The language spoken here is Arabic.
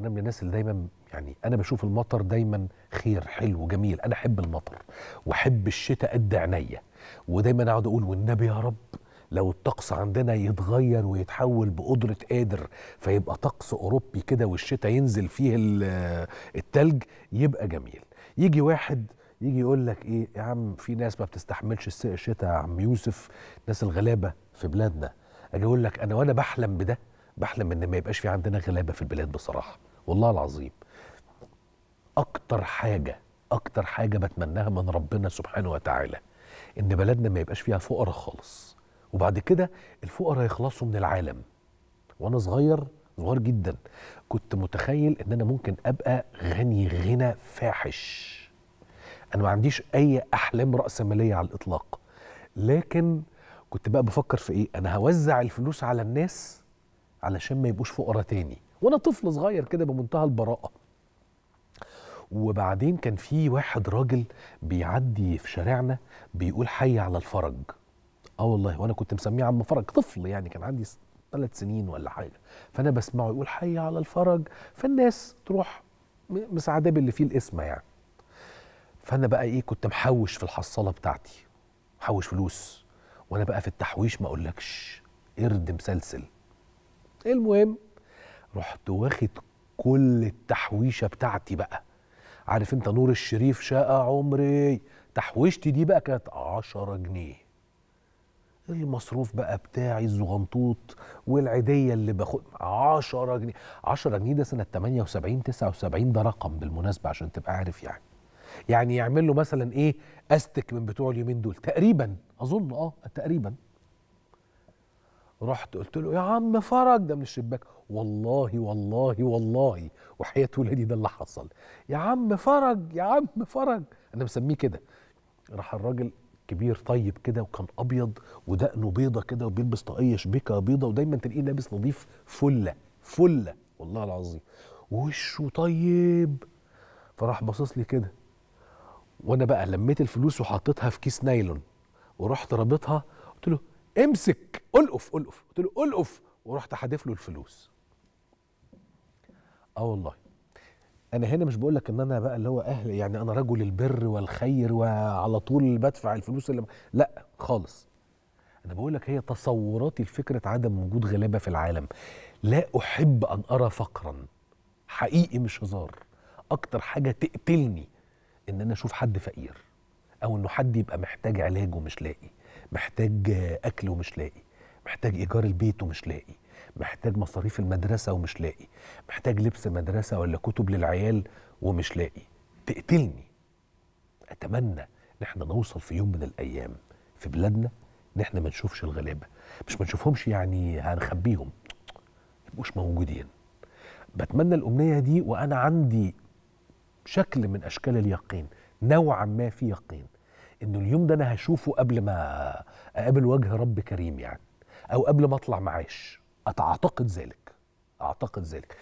انا من الناس اللي دايما يعني انا بشوف المطر دايما خير حلو جميل انا احب المطر واحب الشتاء قد عينيا ودايما اقعد اقول والنبي يا رب لو الطقس عندنا يتغير ويتحول بقدرة قادر فيبقى طقس أوروبي كده والشتاء ينزل فيه التلج يبقى جميل يجي واحد يجي يقول لك ايه يا عم في ناس ما بتستحملش الشتاء يا عم يوسف ناس الغلابه في بلادنا اجي اقول لك انا وانا بحلم بده بحلم ان ما يبقاش في عندنا غلابه في البلاد بصراحه والله العظيم اكتر حاجه اكتر حاجه بتمناها من ربنا سبحانه وتعالى ان بلدنا ما يبقاش فيها فقراء خالص وبعد كده الفقراء يخلصوا من العالم وانا صغير صغير جدا كنت متخيل ان انا ممكن ابقى غني غنى فاحش انا ما عنديش اي احلام راسماليه على الاطلاق لكن كنت بقى بفكر في ايه انا هوزع الفلوس على الناس علشان ما يبقوش فقراء تاني وانا طفل صغير كده بمنتهى البراءه وبعدين كان في واحد راجل بيعدي في شارعنا بيقول حي على الفرج اه والله وانا كنت مسميه عم فرج طفل يعني كان عندي ثلاث سنين ولا حاجه فانا بسمعه يقول حي على الفرج فالناس تروح مساعده باللي فيه الاسم يعني فانا بقى ايه كنت محوش في الحصاله بتاعتي محوش فلوس وانا بقى في التحويش ما اقولكش قرد مسلسل المهم رحت واخد كل التحويشه بتاعتي بقى عارف انت نور الشريف شقى عمري تحويشتي دي بقى كانت 10 جنيه المصروف بقى بتاعي الزغنطوط والعيديه اللي باخد 10 جنيه 10 جنيه ده سنه 78 79 ده رقم بالمناسبه عشان تبقى عارف يعني يعني يعمل له مثلا ايه استك من بتوع اليومين دول تقريبا اظن اه تقريبا رحت قلت له يا عم فرج ده من الشباك والله والله والله وحياة ولادي ده اللي حصل يا عم فرج يا عم فرج انا مسميه كده راح الراجل كبير طيب كده وكان ابيض ودقنه بيضه كده وبيلبس طاقيه شبيكه بيضه ودايما تلاقيه لابس نظيف فله فله والله العظيم وشه طيب فراح باصص لي كده وانا بقى لميت الفلوس وحطيتها في كيس نايلون ورحت رابطها قلت له امسك القف القف قلت له القف ورحت حادف له الفلوس اه والله انا هنا مش بقول لك ان انا بقى اللي هو اهل يعني انا رجل البر والخير وعلى طول بدفع الفلوس اللي لا خالص انا بقول لك هي تصوراتي لفكره عدم وجود غلابه في العالم لا احب ان ارى فقرا حقيقي مش هزار اكتر حاجه تقتلني ان انا اشوف حد فقير او انه حد يبقى محتاج علاج ومش لاقي محتاج اكل ومش لاقي محتاج ايجار البيت ومش لاقي محتاج مصاريف المدرسه ومش لاقي محتاج لبس مدرسه ولا كتب للعيال ومش لاقي تقتلني اتمنى ان احنا نوصل في يوم من الايام في بلادنا ان احنا ما نشوفش الغلابه مش ما نشوفهمش يعني هنخبيهم يبقوش موجودين بتمنى الامنيه دي وانا عندي شكل من اشكال اليقين نوعا ما في يقين انه اليوم ده انا هشوفه قبل ما اقابل وجه رب كريم يعني او قبل ما اطلع معاش اتعتقد ذلك اعتقد ذلك